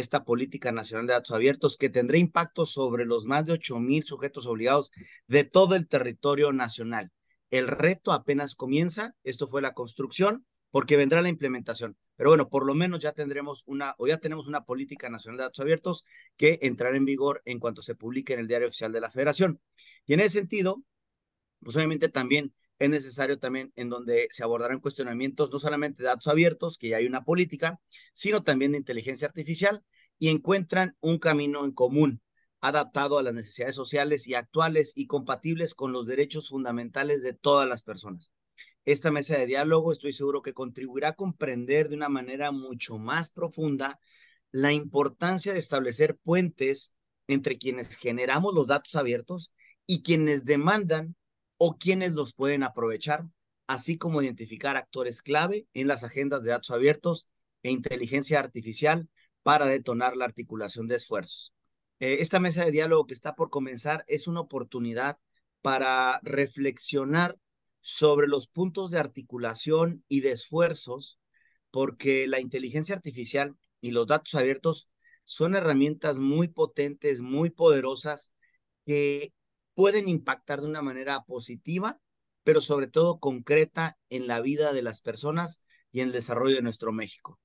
esta política nacional de datos abiertos que tendrá impacto sobre los más de ocho mil sujetos obligados de todo el territorio nacional. El reto apenas comienza, esto fue la construcción, porque vendrá la implementación. Pero bueno, por lo menos ya tendremos una, o ya tenemos una política nacional de datos abiertos que entrará en vigor en cuanto se publique en el diario oficial de la Federación. Y en ese sentido, pues obviamente también es necesario también en donde se abordarán cuestionamientos no solamente de datos abiertos, que ya hay una política, sino también de inteligencia artificial y encuentran un camino en común adaptado a las necesidades sociales y actuales y compatibles con los derechos fundamentales de todas las personas. Esta mesa de diálogo estoy seguro que contribuirá a comprender de una manera mucho más profunda la importancia de establecer puentes entre quienes generamos los datos abiertos y quienes demandan o quienes los pueden aprovechar, así como identificar actores clave en las agendas de datos abiertos e inteligencia artificial para detonar la articulación de esfuerzos. Eh, esta mesa de diálogo que está por comenzar es una oportunidad para reflexionar sobre los puntos de articulación y de esfuerzos, porque la inteligencia artificial y los datos abiertos son herramientas muy potentes, muy poderosas, que pueden impactar de una manera positiva, pero sobre todo concreta en la vida de las personas y en el desarrollo de nuestro México.